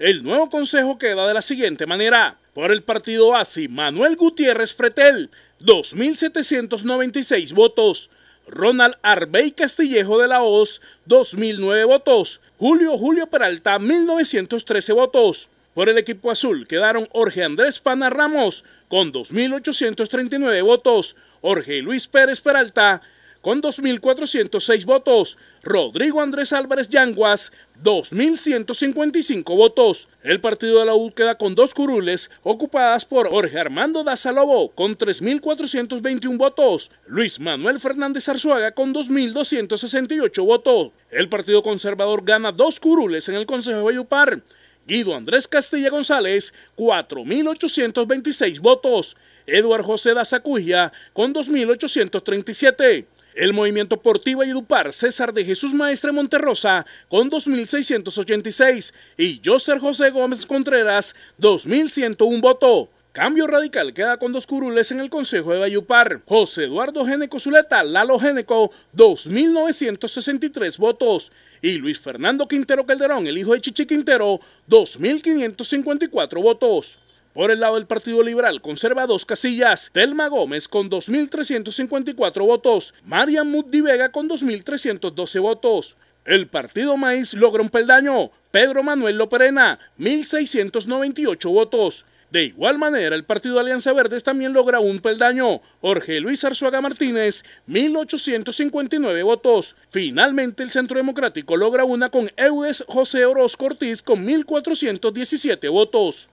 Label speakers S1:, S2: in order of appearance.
S1: El nuevo consejo queda de la siguiente manera. Por el partido ASI, Manuel Gutiérrez Fretel, 2.796 votos. Ronald Arbey Castillejo de la OZ, 2.009 votos. Julio Julio Peralta, 1.913 votos. Por el equipo azul quedaron Jorge Andrés Pana Ramos con 2.839 votos, Jorge Luis Pérez Peralta con 2.406 votos. Rodrigo Andrés Álvarez Yanguas, 2.155 votos. El partido de la U queda con dos curules ocupadas por Jorge Armando da Lobo con 3.421 votos, Luis Manuel Fernández Arzuaga con 2.268 votos. El Partido Conservador gana dos curules en el Consejo de Bayupar. Guido Andrés Castilla González, 4.826 votos. Eduardo José Dazacuya con 2.837. El movimiento Portivo y César de Jesús Maestre Monterrosa con 2.686 y Joser José Gómez Contreras 2.101 votos. Cambio Radical queda con dos curules en el Consejo de Bayupar. José Eduardo Géneco Zuleta, Lalo Géneco, 2.963 votos. Y Luis Fernando Quintero Calderón, el hijo de Chichi Quintero, 2.554 votos. Por el lado del Partido Liberal conserva dos casillas, Telma Gómez con 2.354 votos, Marian Vega con 2.312 votos. El Partido Maíz logra un peldaño, Pedro Manuel Loperena, 1.698 votos. De igual manera, el Partido Alianza Verdes también logra un peldaño. Jorge Luis Arzuaga Martínez, 1.859 votos. Finalmente, el Centro Democrático logra una con Eudes José Oroz Ortiz con 1.417 votos.